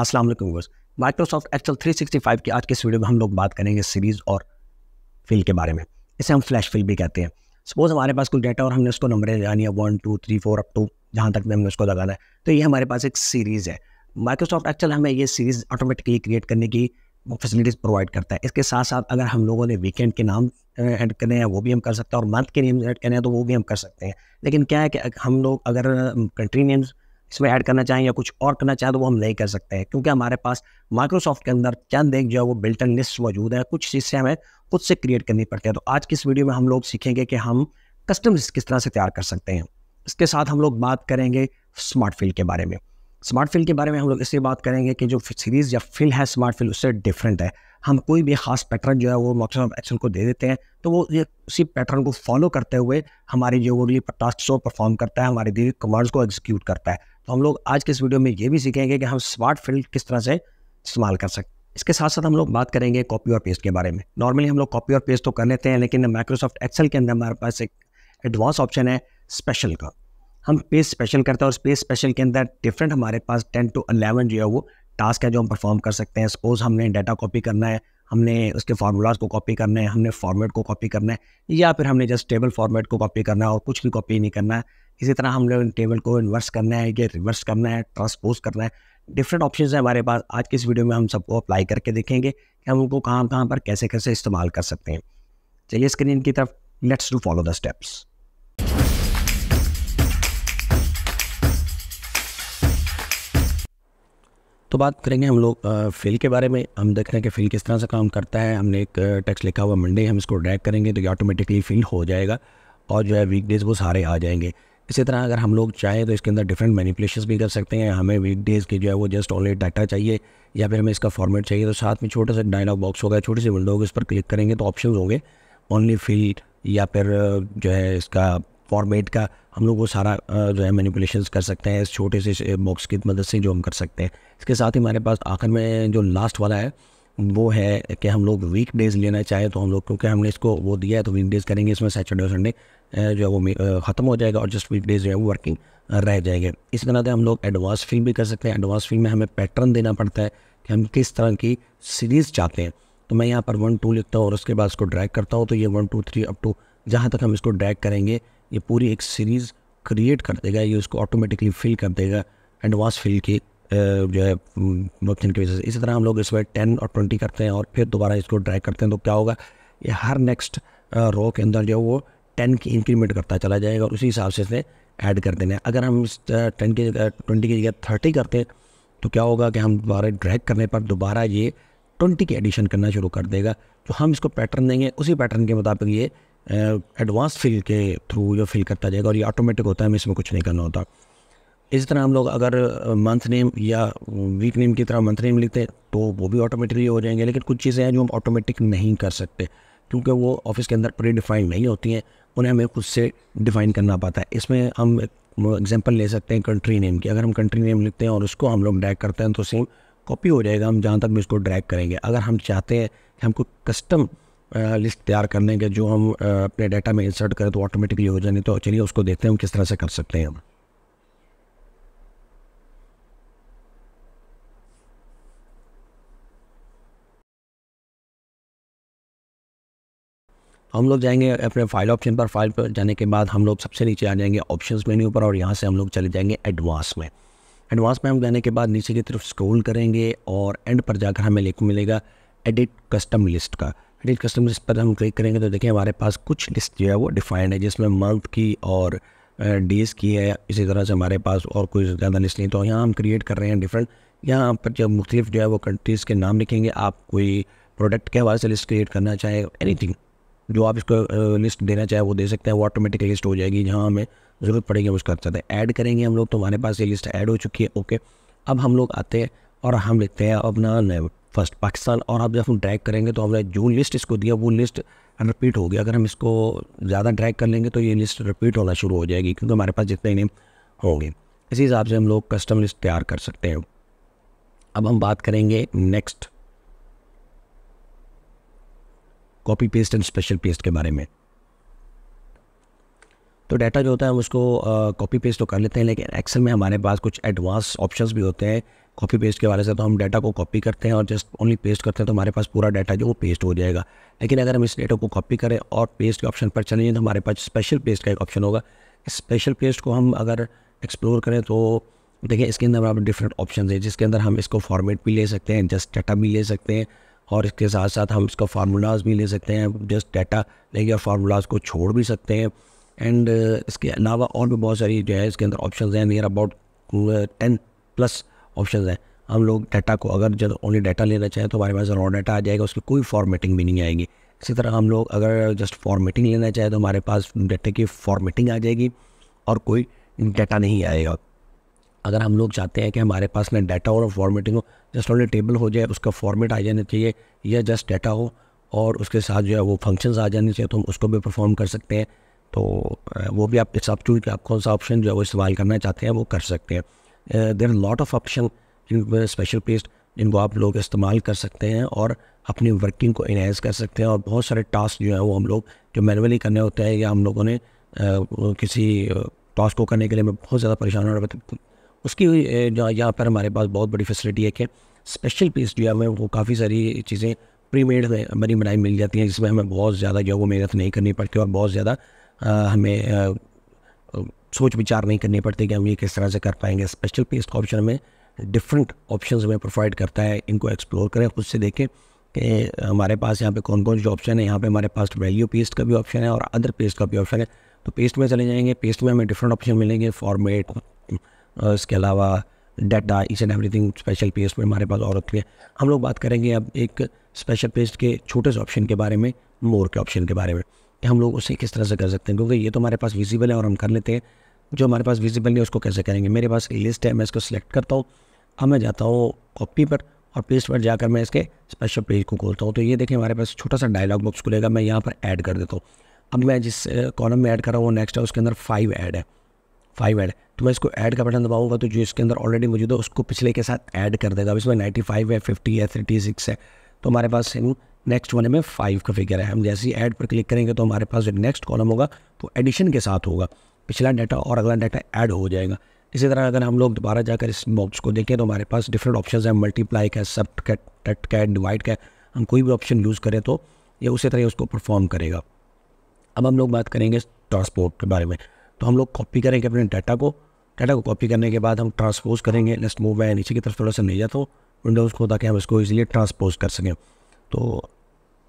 असल verse Microsoft sixty 365 की आज के इस वीडियो में हम लोग बात करेंगे सीरीज़ और फिल के बारे में इसे हम फ्लैश फिल भी कहते हैं सपोज़ हमारे पास कोई डेटा और हमने उसको नंबरें लगानी है one two three four up to जहाँ तक भी हमने उसको लगाना है तो ये हमारे पास एक सीरीज़ है माइक्रोसॉफ्ट एक्सल हमें ये सीरीज़ ऑटोमेटिकली क्रिएट करने की फैसिलिटीज़ प्रोवाइड करता है इसके साथ साथ अगर हम लोगों ने वीकेंड के नाम ऐड करने हैं वो भी हम कर सकते हैं और मंथ के नेम ऐड करने हैं तो वो भी हम कर सकते हैं लेकिन क्या है कि हम लोग अगर कंट्री नेम्स इसमें ऐड करना चाहें या कुछ और करना चाहें तो वो हम नहीं कर सकते हैं क्योंकि हमारे पास माइक्रोसॉफ्ट के अंदर चंद एक जो है वो बिल्टन लिस्ट मौजूद है कुछ चीज़ें हमें खुद से क्रिएट करनी पड़ती है तो आज की इस वीडियो में हम लोग सीखेंगे कि हम कस्टम लिस्ट किस तरह से तैयार कर सकते हैं इसके साथ हम लोग बात करेंगे स्मार्ट फील्ड के बारे में स्मार्ट फील्ड के बारे में हम लोग इसलिए बात करेंगे कि जो सीरीज़ या फील है स्मार्ट फील्ड उससे डिफरेंट है हम कोई भी खास पैटर्न जो है वो माइक्रोसॉफ्ट एक्सेल को दे देते हैं तो वो ये उसी पैटर्न को फॉलो करते हुए हमारी जो वो टास्क शो परफॉर्म करता है हमारे दिल कमांड्स को एग्जीक्यूट करता है तो हम लोग आज के इस वीडियो में ये भी सीखेंगे कि हम स्मार्ट फील्ड किस तरह से इस्तेमाल कर सकते इसके साथ साथ हम लोग बात करेंगे कॉपी और पेस्ट के बारे में नॉर्मली हम लोग कॉपी और पेस्ट तो कर लेते हैं लेकिन माइक्रोसॉफ्ट एक्सेल के अंदर हमारे पास एक एडवांस ऑप्शन है स्पेशल का हम पेज स्पेशल करते हैं और पेस्ट स्पेशल के अंदर डिफरेंट हमारे पास टेन टू अलेवन जो है वो टास्क है जो हम परफॉर्म कर सकते हैं सपोज हमने डाटा कॉपी करना है हमने उसके फार्मूलाज को कॉपी करना है हमने फॉर्मेट को कॉपी करना है या फिर हमने जस्ट टेबल फॉर्मेट को कॉपी करना है और कुछ भी कॉपी नहीं करना है इसी तरह हमने टेबल को इन्वर्स करना है या रिवर्स करना है ट्रांसपोज करना है डिफरेंट ऑप्शन है हमारे पास आज के इस वीडियो में हम सबको अप्लाई करके देखेंगे कि हम उनको कहाँ कहाँ पर कैसे कैसे इस्तेमाल कर सकते हैं चलिए स्क्रीन की तरफ let's to follow the steps तो बात करेंगे हम लोग फिल के बारे में हम देख रहे हैं कि फिल किस तरह से काम करता है हमने एक टेक्स्ट लिखा हुआ मंडे हम इसको ड्रैग करेंगे तो ये ऑटोमेटिकली फिल हो जाएगा और जो है वीकडेज़ वो सारे आ जाएंगे इसी तरह अगर हम लोग चाहें तो इसके अंदर डिफरेंट मैनिपुलेशन भी कर सकते हैं हमें वीकडेज़ के जो है वो जस्ट ऑनली डाटा चाहिए या फिर हमें इसका फॉर्मेट चाहिए तो साथ में छोटा सा डायलॉग बॉक्स होगा छोटी सी विंडो होगी उस पर क्लिक करेंगे तो ऑप्शन होंगे ओनली फिल या फिर जो है इसका फॉर्मेट का हम लोग वो सारा जो है मैनिपुलेशन कर सकते हैं इस छोटे से बॉक्स की मदद से जो हम कर सकते हैं इसके साथ ही हमारे पास आखिर में जो लास्ट वाला है वो है कि हम लोग वीक डेज़ लेना चाहें तो हम लोग क्योंकि हमने इसको वो दिया है तो वीक डेज़ करेंगे इसमें सैटरडे और संडे जो है वो ख़त्म हो जाएगा और जस्ट वीक डेज़ जो है वो वर्किंग रह जाएंगे इस तरह से हम लोग एडवांस फी भी कर सकते हैं एडवांस फी में हमें पैटर्न देना पड़ता है कि हम किस तरह की सीरीज़ चाहते हैं तो मैं यहाँ पर वन टू लिखता हूँ और उसके बाद इसको ड्रैग करता हूँ तो ये one two three up to जहाँ तक हम इसको ड्रैग करेंगे ये पूरी एक सीरीज़ क्रिएट कर देगा ये उसको ऑटोमेटिकली फिल कर देगा एडवांस फिल की जो है मोशन की वजह से इसी तरह हम लोग इसमें टेन और ट्वेंटी करते हैं और फिर दोबारा इसको ड्रैग करते हैं तो क्या होगा ये हर नेक्स्ट रो के अंदर जो है वो टेन की इंक्रीमेंट करता चला जाएगा और उसी हिसाब से इसे ऐड कर देना है अगर हम इस टेन की जगह ट्वेंटी की जगह थर्टी करते हैं तो क्या होगा कि हम दोबारा ड्रैग करने पर दोबारा ये ट्वेंटी की एडिशन करना शुरू कर देगा तो हम इसको पैटर्न देंगे उसी पैटर्न के मुताबिक ये एडवांस फिल के थ्रू ये फिल करता जाएगा और ये ऑटोमेटिक होता है हमें इसमें कुछ नहीं करना होता इस तरह हम लोग अगर मंथ नेम या वीक नेम की तरह मंथ नेम लिखते हैं तो वो भी ऑटोमेटिकली हो जाएंगे लेकिन कुछ चीज़ें हैं जो हम ऑटोमेटिक नहीं कर सकते क्योंकि वो ऑफिस के अंदर प्री डिफाइंड नहीं होती हैं उन्हें हमें खुद से डिफ़ाइन करना पाता है इसमें हम एग्ज़ाम्पल ले सकते हैं कंट्री नेम की अगर हम कंट्री नेम लिखते हैं और उसको हम लोग ड्रैक करते हैं तो सेम कॉपी हो जाएगा हम जहाँ तक भी उसको ड्रैक करेंगे अगर हम चाहते हैं कि हमको कस्टम लिस्ट तैयार करने के जो हम अपने डाटा में इंसर्ट करें तो ऑटोमेटिकली हो जाने तो चलिए उसको देखते हैं हम किस तरह से कर सकते हैं हम हम लोग जाएंगे अपने फाइल ऑप्शन पर फाइल पर जाने के बाद हम लोग सबसे नीचे आ जाएंगे ऑप्शंस मेन्यू पर और यहाँ से हम लोग चले जाएंगे एडवांस में एडवांस में हम जाने के बाद नीचे की तरफ स्क्रॉल करेंगे और एंड पर जाकर हमें लिख मिलेगा एडिट कस्टम लिस्ट का एडिट कस्टमर्स पर हम क्लिक करेंगे तो देखें हमारे पास कुछ लिस्ट जो है वो डिफाइंड है जिसमें मंथ की और डेज़ की है इसी तरह से हमारे पास और कोई ज़्यादा लिस्ट नहीं तो यहाँ हम क्रिएट कर रहे हैं डिफरेंट यहाँ पर जब मुख्तलिफ जो है वो कंट्रीज़ के नाम लिखेंगे आप कोई प्रोडक्ट के हवाले से लिस्ट क्रिएट करना चाहें एनीथिंग जो आप इसको लिस्ट देना चाहे वो दे सकते हैं वो ऑटोमेटिक लिस्ट हो जाएगी जहाँ हमें ज़रूरत पड़ेगी उसको सकते हैं ऐड करेंगे हम लोग तो हमारे पास ये लिस्ट ऐड हो चुकी है ओके अब हम लोग आते हैं और हम लिखते हैं अपना नेम फर्स्ट पाकिस्तान और आप जब हम ड्रैग करेंगे तो हमने जो लिस्ट इसको दिया वो लिस्ट रिपीट होगी अगर हम इसको ज़्यादा ड्रैग कर लेंगे तो ये लिस्ट रिपीट होना शुरू हो जाएगी क्योंकि हमारे पास जितने नेम होंगे इसी हिसाब से हम लोग कस्टम लिस्ट तैयार कर सकते हैं अब हम बात करेंगे next copy paste and special paste के बारे में तो डाटा जो होता है हम उसको कॉपी पेस्ट तो कर लेते हैं लेकिन एक्सेल में हमारे पास कुछ एडवांस ऑप्शंस भी होते हैं कॉपी पेस्ट के वाले से तो हम डाटा को कॉपी करते हैं और जस्ट ओनली पेस्ट करते हैं तो हमारे पास पूरा डाटा जो वो पेस्ट हो जाएगा लेकिन अगर हम इस डेटा को कॉपी करें और पेस्ट के ऑप्शन पर चले जाएँ तो हमारे पास स्पेशल पेस्ट का एक ऑप्शन होगा स्पेशल पेस्ट को हम अगर एक्सप्लोर करें तो देखिए इसके अंदर हमारे डिफरेंट ऑप्शन हैं जिसके अंदर हम इसको फॉर्मेट भी ले सकते हैं जस्ट डाटा भी ले सकते हैं और इसके साथ साथ हम इसका फार्मूलाज भी ले सकते हैं जस्ट डाटा लेके और फार्मूलाज को छोड़ भी सकते हैं एंड इसके अलावा और भी बहुत सारी जो है इसके अंदर ऑप्शन हैं near about ten plus option हैं हम लोग डाटा को अगर जब ओनली डाटा लेना चाहें तो हमारे पास रॉ डाटा आ जाएगा उसकी कोई फॉर्मेटिंग भी नहीं आएगी इसी तरह हम लोग अगर जस्ट फॉर्मेटिंग लेना चाहें तो हमारे पास डाटा की फॉर्मेटिंग आ जाएगी और कोई डाटा नहीं आएगा अगर हम लोग चाहते हैं कि हमारे पास ना डाटा और फॉर्मेटिंग हो जस्ट ओनली टेबल हो जाए उसका फॉर्मेट आ जाना चाहिए या जस्ट डाटा हो और उसके साथ जो है वो फंक्शंस आ जाने चाहिए तो हम उसको भी परफॉर्म कर सकते हैं तो वो भी आप इस आप कौन सा ऑप्शन जो है वो इस्तेमाल करना चाहते हैं वो कर सकते हैं there lot of option special paste जिनको आप लोग इस्तेमाल कर सकते हैं और अपनी वर्किंग को इनहेंस कर सकते हैं और बहुत सारे टास्क जो हैं वो हम लोग जो मैनुअली करने होते हैं या हम लोगों ने uh, किसी टास्क uh, को करने के लिए मैं बहुत ज़्यादा परेशान हो रहा था उसकी uh, यहाँ पर हमारे पास बहुत बड़ी फैसिलिटी है कि स्पेशल पीस जो है हमें वो काफ़ी सारी चीज़ें प्री मेड बनी बनाई मिल जाती हैं जिसमें हमें बहुत ज़्यादा जो है वो मेहनत नहीं करनी पड़ती और बहुत ज़्यादा हमें सोच विचार नहीं करने पड़ते कि हम ये किस तरह से कर पाएंगे स्पेशल पेस्ट का ऑप्शन हमें डिफरेंट ऑप्शन हमें प्रोवाइड करता है इनको एक्सप्लोर करें खुद से देखें कि हमारे पास यहाँ पे कौन कौन से ऑप्शन है यहाँ पे हमारे पास वैल्यू पेस्ट का भी ऑप्शन है और अदर पेस्ट का भी ऑप्शन है तो पेस्ट में चले जाएंगे पेस्ट में हमें डिफरेंट ऑप्शन मिलेंगे फॉर्मेट इसके अलावा डाटा इस एंड एवरीथिंग स्पेशल पेस्ट में हमारे पास और होती है हम लोग बात करेंगे अब एक स्पेशल पेस्ट के छोटे से ऑप्शन के बारे में मोर के ऑप्शन के बारे में हम लोग उसे किस तरह से कर सकते हैं क्योंकि ये तो हमारे पास विजिबल है और हम कर लेते हैं जो हमारे पास विजिबल नहीं है उसको कैसे करेंगे मेरे पास लिस्ट है मैं इसको सिलेक्ट करता हूँ अब मैं जाता हूँ कॉपी पर और पेस्ट पर जाकर मैं इसके स्पेशल पेज को खोलता हूँ तो ये देखें हमारे पास छोटा सा डायलॉग बॉक्स खुलेगा मैं यहाँ पर ऐड कर देता हूँ अब मैं जिस कॉलम में ऐड कर रहा हूँ वो नेक्स्ट है उसके अंदर फाइव ऐड है फाइव ऐड तो मैं इसको ऐड का बटन दबाऊंगा तो जो इसके अंदर ऑलरेडी मौजूद है उसको पिछले के साथ ऐड कर देगा अब इसमें नाइन्टी फाइव है फिफ्टी है थर्टी सिक्स है तो हमारे पास नेक्स्ट वाले में फाइव का फिगर है हम जैसे ही ऐड पर क्लिक करेंगे तो हमारे पास जो नेक्स्ट कॉलम होगा वो तो एडिशन के साथ होगा पिछला डाटा और अगला डाटा ऐड हो जाएगा इसी तरह अगर हम लोग दोबारा जाकर इस बॉक्स को देखें तो हमारे पास डिफरेंट ऑप्शन हैं मल्टीप्लाई का सब कैट टट कैट डिवाइड का हम कोई भी ऑप्शन यूज़ करें तो ये उसी तरह उसको परफॉर्म करेगा अब हम लोग बात करेंगे ट्रांसपोर्ट के बारे में तो हम लोग कॉपी करेंगे अपने डाटा को डाटा को कॉपी करने के बाद हम ट्रांसपोज करेंगे लेस्ट मूव है नीचे की तरफ थोड़ा सा नहीं जाता हूँ विंडोज़ को ताकि हम इसको ईजिली ट्रांसपोज कर सकें तो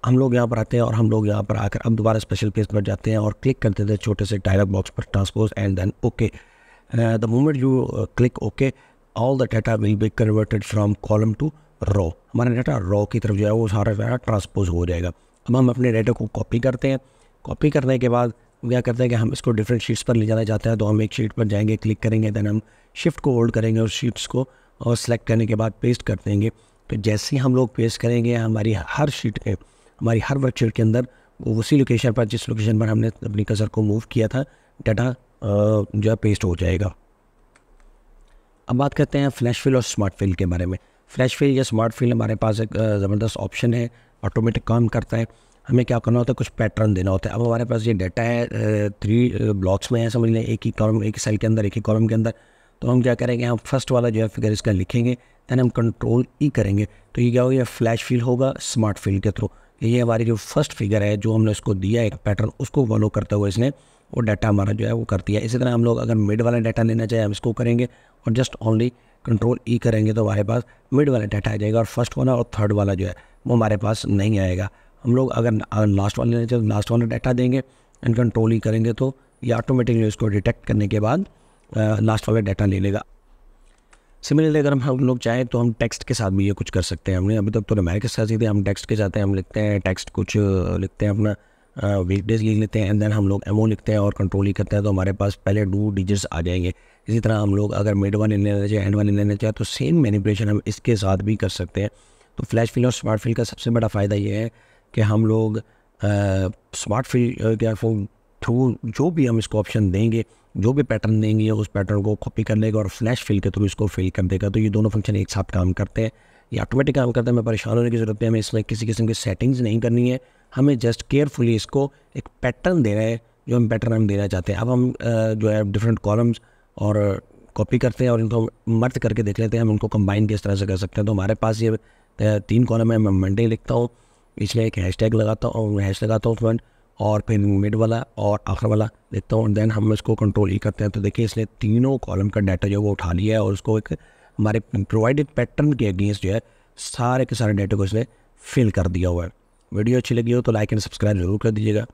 हम लोग यहाँ पर आते हैं और हम लोग यहाँ पर आकर अब दोबारा स्पेशल पेज पर जाते हैं और क्लिक करते थे छोटे से डायलॉग बॉक्स पर transpose and then okay the moment you click okay all the data will be converted from column to row हमारा डाटा रॉ की तरफ जो है वो सारा डाटा ट्रांसपोज हो जाएगा अब हम अपने डाटा को कॉपी करते हैं कॉपी करने के बाद क्या करते हैं कि हम इसको डिफरेंट शीट्स पर ले जाना चाहते हैं तो हम एक शीट पर जाएंगे क्लिक करेंगे दैन हम शिफ्ट को होल्ड करेंगे उस शीट्स को और uh, सेलेक्ट करने के बाद पेस्ट कर देंगे तो जैसे ही हम लोग पेस्ट करेंगे हमारी हर शीट हमारी हर वर्कशीट के अंदर वो उसी लोकेशन पर जिस लोकेशन पर हमने अपनी कसर को मूव किया था डाटा जो है पेस्ट हो जाएगा अब बात करते हैं फ्लैश फिल और स्मार्ट फिल के बारे में फ्लैश फिल या स्मार्ट फिल हमारे पास एक ज़बरदस्त ऑप्शन है ऑटोमेटिक काम करता है हमें क्या करना होता है कुछ पैटर्न देना होता है अब हमारे पास ये डाटा है थ्री ब्लॉक्स में है समझ लें एक ही कॉलम एक सेल के अंदर एक ही कॉलम के अंदर तो हम क्या करेंगे हम फर्स्ट वाला जो है फिगर इसका लिखेंगे दैन हम कंट्रोल ई e करेंगे तो ये क्या हो गया फ्लैश फील होगा स्मार्ट फील के थ्रू ये हमारी जो फर्स्ट फिगर है जो हमने इसको दिया एक पैटर्न उसको फॉलो करते हुए इसने वो डाटा हमारा जो है वो कर दिया इसी तरह हम लोग अगर मिड वाला डाटा लेना चाहें हम इसको करेंगे और जस्ट ओनली कंट्रोल ई करेंगे तो हमारे पास मिड वाला डाटा आ जाएगा और फर्स्ट वाला और थर्ड वाला जो है वो हमारे पास नहीं आएगा हम लोग अगर, लास्ट वाला लेना चाहें लास्ट तो वाला डाटा देंगे एंड कंट्रोल ई करेंगे तो ये ऑटोमेटिकली उसको डिटेक्ट करने के बाद लास्ट वाला डाटा ले लेगा सिमिलरली अगर हम हम लोग चाहें तो हम टेक्स्ट के साथ भी ये कुछ कर सकते हैं हमने अभी तक तो नमैर के साथ सीधे हम टेक्स्ट के जाते हैं हम लिखते हैं टेक्स्ट कुछ लिखते हैं अपना वीकडेज लिख लेते हैं एंड देन हम लोग एमओ लिखते हैं और कंट्रोल ही करते हैं तो हमारे पास पहले डू डिजिट्स आ जाएंगे इसी तरह हम लोग अगर मिड वन लेना चाहें एंड वन लेना चाहें तो सेम मैनिपुलेशन हम इसके साथ भी कर सकते हैं तो फ्लैश फील और स्मार्ट फील का सबसे बड़ा फ़ायदा ये है कि हम लोग स्मार्ट फील या थ्रू तो जो भी हम इसको ऑप्शन देंगे जो भी पैटर्न देंगे उस पैटर्न को कॉपी कर लेगा और फ्लैश फिल के थ्रू इसको फिल कर देगा तो ये दोनों फंक्शन एक साथ काम करते हैं ये ऑटोमेटिक काम करते हैं हमें परेशान होने की ज़रूरत है हमें इसमें किसी किस्म की सेटिंग्स नहीं करनी है हमें जस्ट केयरफुली इसको एक पैटर्न देना है जो हम पैटर्न हम देना चाहते हैं अब हम जो है डिफरेंट कॉलम्स और कॉपी करते हैं और इनको मर्द करके देख लेते हैं हम उनको कंबाइन किस तरह से कर सकते हैं तो हमारे पास ये तीन कॉलम है मैं मंडे लिखता हूँ इसलिए एक हैश टैग लगाता हूँ हैश लगाता हूँ फ्रंट और फिर मिड वाला और आखिर वाला देखता हूँ देन हम इसको कंट्रोल ही e करते हैं तो देखिए इसने तीनों कॉलम का डाटा जो है वो उठा लिया है और उसको एक हमारे प्रोवाइडेड पैटर्न के अगेंस्ट जो है सारे के सारे डाटा को इसने फिल कर दिया हुआ है वीडियो अच्छी लगी हो तो लाइक एंड सब्सक्राइब जरूर कर दीजिएगा